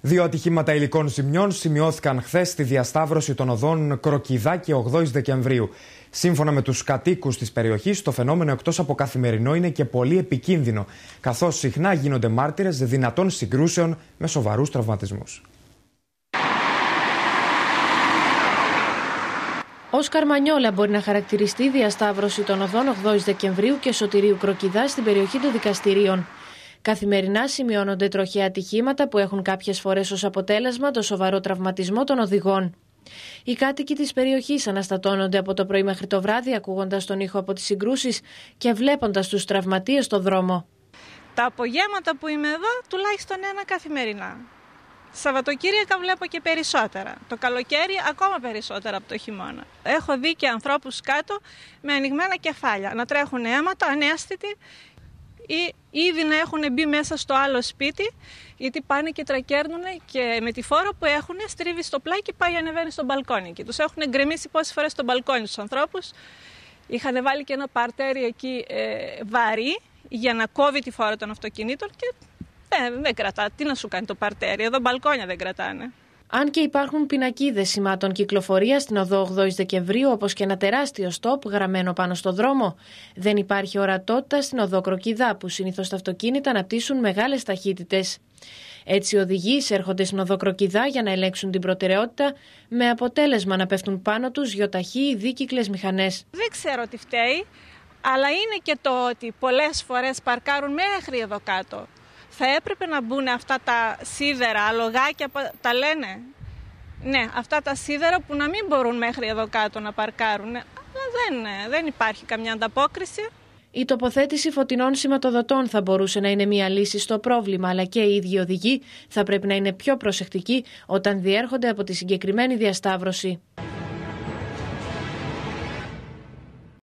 Δύο ατυχήματα υλικών ζημιών σημειώθηκαν χθες στη διασταύρωση των οδών Κροκυδά και 8 Δεκεμβρίου. Σύμφωνα με τους κατοίκους της περιοχής, το φαινόμενο εκτός από καθημερινό είναι και πολύ επικίνδυνο, καθώς συχνά γίνονται μάρτυρες δυνατών συγκρούσεων με σοβαρούς τραυματισμούς. Ω Καρμανιόλα μπορεί να χαρακτηριστεί η διασταύρωση των οδών 8 Δεκεμβρίου και Σωτηρίου Κροκυδά στην περιοχή των δικαστηρίων. Καθημερινά σημειώνονται τροχαία ατυχήματα που έχουν κάποιες φορές ως αποτέλεσμα το σοβαρό τραυματισμό των οδηγών. Οι κάτοικοι της περιοχής αναστατώνονται από το πρωί μέχρι το βράδυ, ακούγοντας τον ήχο από τις συγκρούσεις και βλέποντας τους τραυματίες στο δρόμο. Τα απογέματα που είμαι εδώ, τουλάχιστον ένα καθημερινά. Σαββατοκύριακα βλέπω και περισσότερα. Το καλοκαίρι ακόμα περισσότερα από το χειμώνα. Έχω δει και ανθρώπους κάτω με ανοιγμένα κεφάλια να τρέχουν αίματα, ανέστητοι ή ήδη να έχουν μπει μέσα στο άλλο σπίτι, γιατί πάνε και τρακέρνουν και με τη φόρο που έχουν στρίβει στο πλάι και πάει ανεβαίνει στο μπαλκόνι. Και τους έχουν γκρεμίσει πόσες φορές στο μπαλκόνι τους ανθρώπους. Είχαν βάλει και ένα παρτέρι εκεί ε, βαρύ για να κόβει τη φόρα των αυτοκινήτων και ε, δεν κρατά. Τι να σου κάνει το παρτέρι, εδώ μπαλκόνια δεν κρατάνε. Αν και υπάρχουν πινακίδες σημάτων κυκλοφορία στην οδό 8η Δεκεμβρίου, όπως και ένα τεράστιο στόπ γραμμένο πάνω στο δρόμο, δεν υπάρχει ορατότητα στην οδό Κροκυδά, που συνήθως τα αυτοκίνητα αναπτύσσουν μεγάλες ταχύτητες. Έτσι, οι οδηγοί εισέρχονται στην οδό Κροκυδά για να ελέγξουν την προτεραιότητα, με αποτέλεσμα να πέφτουν πάνω τους γιοταχοί ή δίκυκλες μηχανές. Δεν ξέρω τι φταίει, αλλά είναι και το ότι πολλές φορές παρκάρουν μέχρι εδώ κάτω θα έπρεπε να μπουν αυτά τα σίδερα, αλογάκια, τα λένε. Ναι, αυτά τα σίδερα που να μην μπορούν μέχρι εδώ κάτω να παρκάρουν. Αλλά ε, δεν, ε, δεν υπάρχει καμιά ανταπόκριση. Η τοποθέτηση φωτεινών σηματοδοτών θα μπορούσε να είναι μια λύση στο πρόβλημα, αλλά και οι ίδιοι οδηγοί θα πρέπει να είναι πιο προσεκτικοί όταν διέρχονται από τη συγκεκριμένη διασταύρωση.